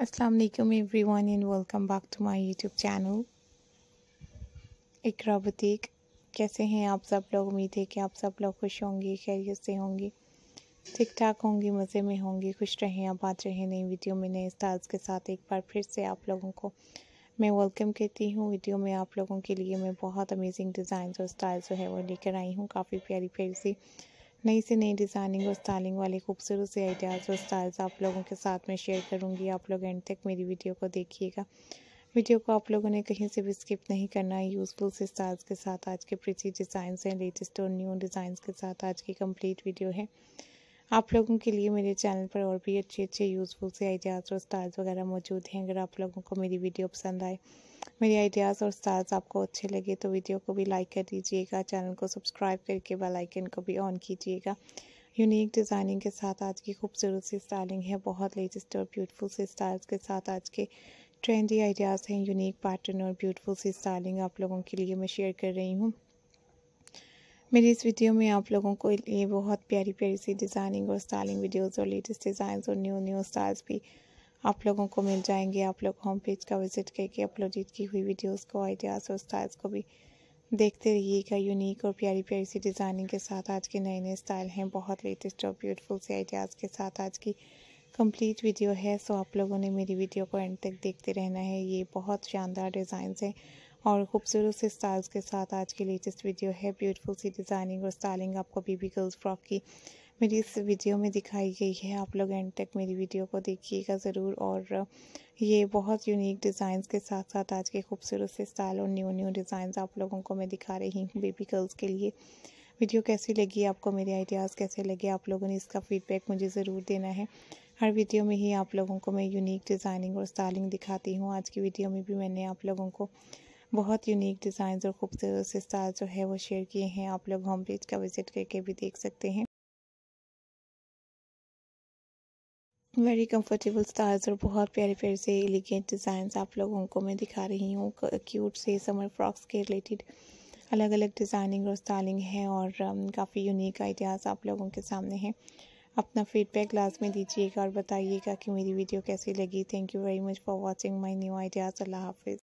Aslam everyone and welcome back to my YouTube channel Iqra बतीक कैसे हैं आप सब लोग उम्मीद है कि आप सब लोग खुश होंगे खैरियत से होंगे ठीक ठाक होंगे मज़े में होंगे खुश रहें आप बात रहें नई वीडियो में नए स्टार्स के साथ एक बार फिर से आप लोगों को मैं वेलकम करती हूँ वीडियो में आप लोगों के लिए मैं बहुत अमेजिंग डिज़ाइन और स्टाइल्स जो है वो लेकर आई हूँ काफ़ी प्यारी प्यारी सी नई से नई डिज़ाइनिंग और स्टाइलिंग वाले खूबसूरत से आइडियाज़ और स्टाइल्स आप लोगों के साथ में शेयर करूँगी आप लोग एंड तक मेरी वीडियो को देखिएगा वीडियो को आप लोगों ने कहीं से भी स्किप नहीं करना है यूज़फुल से स्टाइल्स के साथ आज के प्रीति डिज़ाइन हैं लेटेस्ट और न्यू डिज़ाइन के साथ आज की कंप्लीट वीडियो है आप लोगों के लिए मेरे चैनल पर और भी अच्छे अच्छे यूज़फुल से आइडियाज़ और स्टार्स वगैरह मौजूद हैं अगर आप लोगों को मेरी वीडियो पसंद आए मेरे आइडियाज़ और स्टार्स आपको अच्छे लगे तो वीडियो को भी लाइक कर दीजिएगा चैनल को सब्सक्राइब करके बेल आइकन को भी ऑन कीजिएगा यूनिक डिज़ाइनिंग के साथ आज की खूबसूरत सी स्टाइलिंग है बहुत लेटेस्ट और ब्यूटीफुल से स्टाइल्स के साथ आज के ट्रेंडी आइडियाज़ हैं यूनिक पैटर्न और ब्यूटीफुल सी स्टाइलिंग आप लोगों के लिए मैं शेयर कर रही हूँ मेरी इस वीडियो में आप लोगों को ये बहुत प्यारी प्यारी सी डिज़ाइनिंग और स्टाइलिंग वीडियोस और लेटेस्ट डिज़ाइंस और न्यू न्यू स्टाइल्स भी आप लोगों को मिल जाएंगे आप लोग होम पेज का विजिट करके अपलोडेड की हुई वीडियोस को आइडियाज़ और स्टाइल्स को भी देखते रहिएगा यूनिक और प्यारी प्यारी सी डिज़ाइनिंग के साथ आज के नए नए स्टाइल हैं बहुत लेटेस्ट और ब्यूटीफुल से आइडियाज़ के साथ आज की कम्प्लीट वीडियो है सो आप लोगों ने मेरी वीडियो को एंड तक देखते रहना है ये बहुत शानदार डिज़ाइंस हैं और खूबसूरत से स्टाइल्स के साथ आज की लेटेस्ट वीडियो है ब्यूटीफुल सी डिज़ाइनिंग और स्टाइलिंग आपको बीबी गर्ल्स फ्रॉक की मेरी इस वीडियो में दिखाई गई है आप लोग एंड तक मेरी वीडियो को देखिएगा ज़रूर और ये बहुत यूनिक डिज़ाइंस के साथ साथ आज के खूबसूरत से स्टाइल और न्यू न्यू डिज़ाइंस आप लोगों को मैं दिखा रही हूँ बेबी गर्ल्स के लिए वीडियो कैसी लगी आपको मेरे आइडियाज़ कैसे लगे आप लोगों ने इसका फीडबैक मुझे ज़रूर देना है हर वीडियो में ही आप लोगों को मैं यूनिक डिज़ाइनिंग और स्टाइलिंग दिखाती हूँ आज की वीडियो में भी मैंने आप लोगों को बहुत यूनिक डिज़ाइन और खूबसूरत से स्टाइल जो है वो शेयर किए हैं आप लोग होम पेज का विज़िट करके भी देख सकते हैं वेरी कंफर्टेबल स्टाइल्स और बहुत प्यारे प्यारे से एलिगेंट डिज़ाइंस आप लोगों को मैं दिखा रही हूँ क्यूट से समर फ्रॉक्स के रिलेटेड अलग अलग डिज़ाइनिंग और स्टाइलिंग है और काफ़ी यूनिक आइडियाज़ आप लोगों के सामने हैं अपना फीडबैक लास्ट में दीजिएगा और बताइएगा कि मेरी वीडियो कैसी लगी thank you very much for watching my new ideas अल्लाह हाफिज़